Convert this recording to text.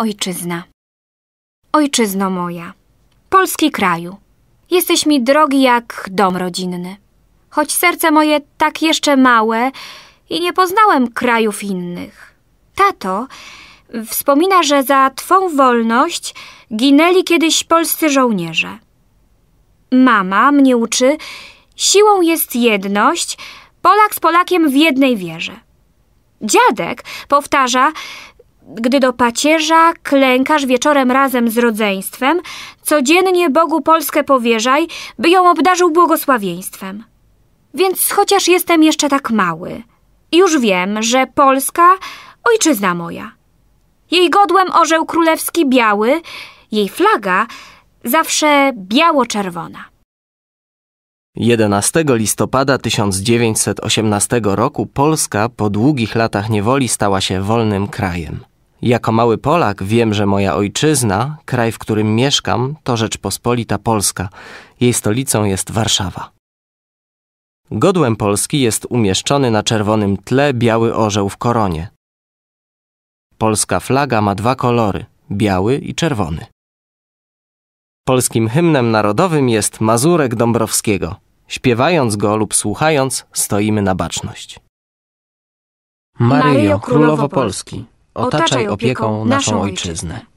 ojczyzna. Ojczyzno moja, polski kraju, jesteś mi drogi jak dom rodzinny. Choć serce moje tak jeszcze małe i nie poznałem krajów innych. Tato wspomina, że za twą wolność ginęli kiedyś polscy żołnierze. Mama mnie uczy, siłą jest jedność, Polak z Polakiem w jednej wierze. Dziadek powtarza, gdy do pacierza klękasz wieczorem razem z rodzeństwem, codziennie Bogu Polskę powierzaj, by ją obdarzył błogosławieństwem. Więc chociaż jestem jeszcze tak mały, już wiem, że Polska ojczyzna moja. Jej godłem orzeł królewski biały, jej flaga zawsze biało-czerwona. 11 listopada 1918 roku Polska po długich latach niewoli stała się wolnym krajem. Jako mały Polak wiem, że moja ojczyzna, kraj, w którym mieszkam, to Rzeczpospolita Polska. Jej stolicą jest Warszawa. Godłem Polski jest umieszczony na czerwonym tle biały orzeł w koronie. Polska flaga ma dwa kolory biały i czerwony. Polskim hymnem narodowym jest Mazurek Dąbrowskiego. Śpiewając go lub słuchając, stoimy na baczność. Maryjo, Królowo Polski otaczaj opieką naszą ojczyznę.